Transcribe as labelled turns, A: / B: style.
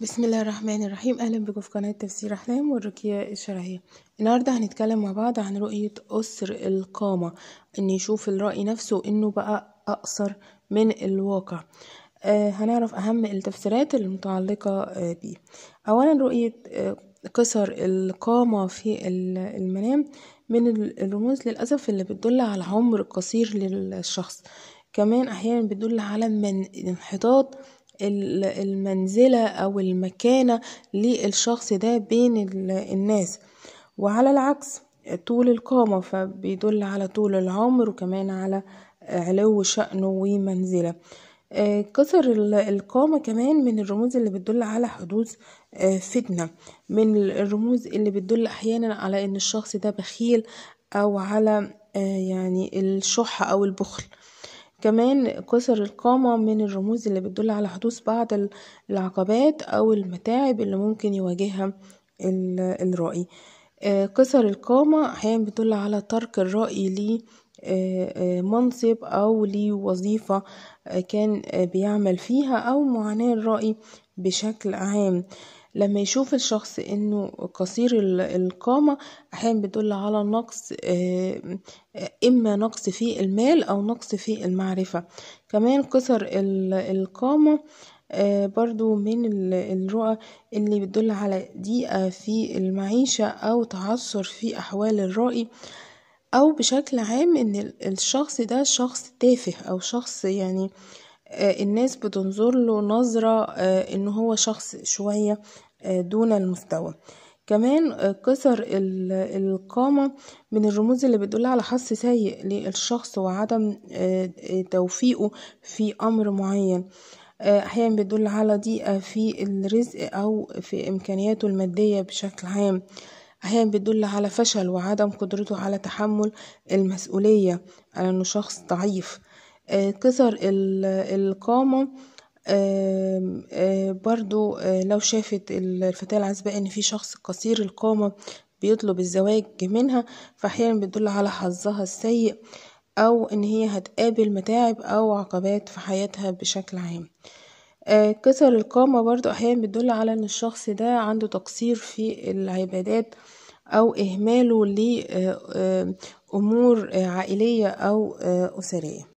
A: بسم الله الرحمن الرحيم اهلا بكم في قناه تفسير احلام والرقيه الشرعيه النهارده هنتكلم مع بعض عن رؤيه قصر القامه ان يشوف الراي نفسه انه بقى اقصر من الواقع آه هنعرف اهم التفسيرات المتعلقه آه بيه اولا رؤيه آه قصر القامه في المنام من الرموز للاسف اللي بتدل على عمر قصير للشخص كمان احيانا بتدل على من انحطاط المنزلة أو المكانة للشخص ده بين الناس وعلى العكس طول القامة فبيدل على طول العمر وكمان على علو شأنه ومنزلة آه، كسر القامة كمان من الرموز اللي بتدل على حدوث آه، فتنة من الرموز اللي بتدل أحيانا على إن الشخص ده بخيل أو على آه، يعني الشح أو البخل كمان كسر القامة من الرموز اللي بتدل على حدوث بعض العقبات أو المتاعب اللي ممكن يواجهها الرأي آه، كسر القامة أحيانا بتدل على ترك الرأي ليه آه، آه، منصب أو لوظيفة آه، كان بيعمل فيها أو معاناة الرأي بشكل عام لما يشوف الشخص انه قصير القامة احيانا بتدل على نقص اما نقص في المال او نقص في المعرفة كمان قصر القامة برضو من الرؤى اللي بتدل على ضيقة في المعيشة او تعثر في احوال الرأي او بشكل عام ان الشخص ده شخص تافه او شخص يعني آه، الناس بتنظرله نظرة آه، ان هو شخص شوية آه، دون المستوى كمان كسر القامة من الرموز اللي بتدل على حظ سيء للشخص وعدم توفيقه في أمر معين أحيانا بتدل على ضيقة في الرزق أو في إمكانياته المادية بشكل عام أحيانا بتدل على فشل وعدم قدرته على تحمل المسؤولية على إنه شخص ضعيف آه، كسر القامة آه، آه، برضو لو شافت الفتاة العزباء إن في شخص قصير القامة بيطلب الزواج منها فأحيانا بتدل على حظها السيء أو إن هي هتقابل متاعب أو عقبات في حياتها بشكل عام. آه، كسر القامة برضو أحيانا بتدل على إن الشخص ده عنده تقصير في العبادات أو إهماله لأمور آه، آه، عائلية أو أسرية